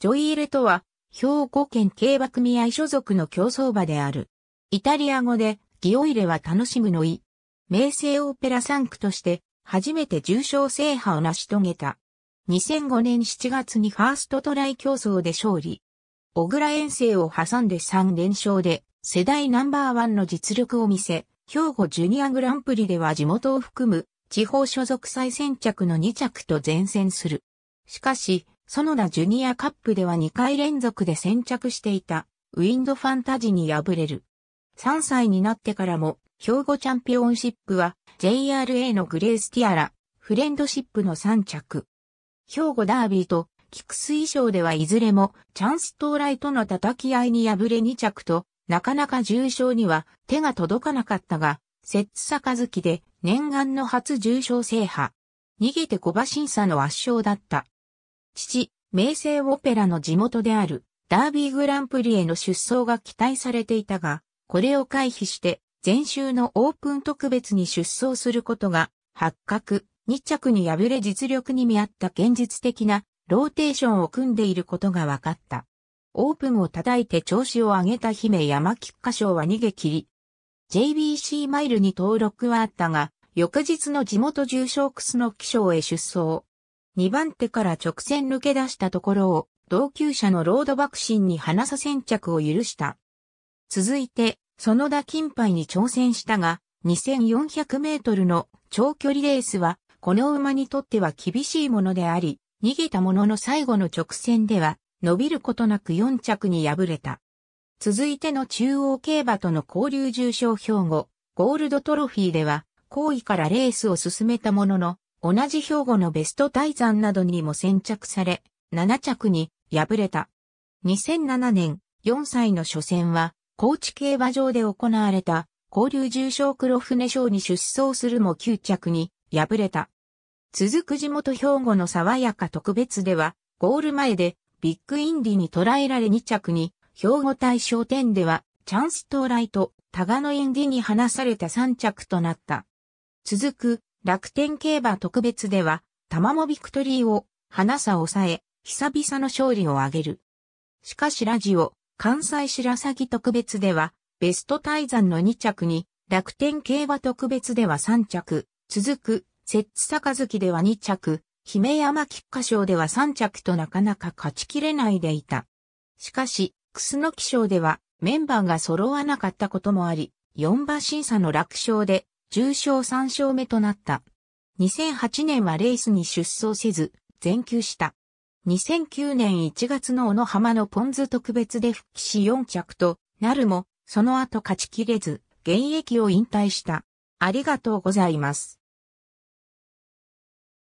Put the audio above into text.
ジョイーレとは、兵庫県競馬組合所属の競走馬である。イタリア語で、ギオイレは楽しむの意。名声オペラ3区として、初めて重賞制覇を成し遂げた。2005年7月にファーストトライ競争で勝利。小倉遠征を挟んで3連勝で、世代ナンバーワンの実力を見せ、兵庫ジュニアグランプリでは地元を含む地方所属最先着の2着と前線する。しかし、園田ジュニアカップでは2回連続で先着していたウィンドファンタジーに敗れる。3歳になってからも、兵庫チャンピオンシップは JRA のグレースティアラ、フレンドシップの3着。兵庫ダービーとキクス衣装ではいずれもチャンス到来との叩き合いに敗れ2着と、なかなか重賞には手が届かなかったが、摂津杯で念願の初重賞制覇。逃げて小馬審査の圧勝だった。父、名声オペラの地元であるダービーグランプリへの出走が期待されていたが、これを回避して前週のオープン特別に出走することが発覚、2着に敗れ実力に見合った現実的なローテーションを組んでいることが分かった。オープンを叩いて調子を上げた姫山菊花賞は逃げ切り。JBC マイルに登録はあったが、翌日の地元重賞クスの気象へ出走。2番手から直線抜け出したところを、同級者のロード爆心に花さ先着を許した。続いて、園田金杯に挑戦したが、2400メートルの長距離レースは、この馬にとっては厳しいものであり、逃げたものの最後の直線では、伸びることなく4着に敗れた。続いての中央競馬との交流重賞標語、ゴールドトロフィーでは、後位からレースを進めたものの、同じ兵庫のベスト大山などにも先着され、7着に敗れた。2007年、4歳の初戦は、高知競馬場で行われた、交流重賞黒船賞に出走するも9着に敗れた。続く地元兵庫の爽やか特別では、ゴール前でビッグインディに捉えられ2着に、兵庫大賞店では、チャンス到来と、タガノインディに離された3着となった。続く、楽天競馬特別では、玉もビクトリーを、花さ抑え、久々の勝利を挙げる。しかしラジオ、関西白鷺特別では、ベスト大山の2着に、楽天競馬特別では3着、続く、摂津杯では2着、姫山菊花賞では3着となかなか勝ちきれないでいた。しかし、楠木賞ではメンバーが揃わなかったこともあり、4馬審査の楽勝で重賞3勝目となった。2008年はレースに出走せず、全休した。2009年1月の小野浜のポンズ特別で復帰し4着となるも、その後勝ちきれず、現役を引退した。ありがとうございます。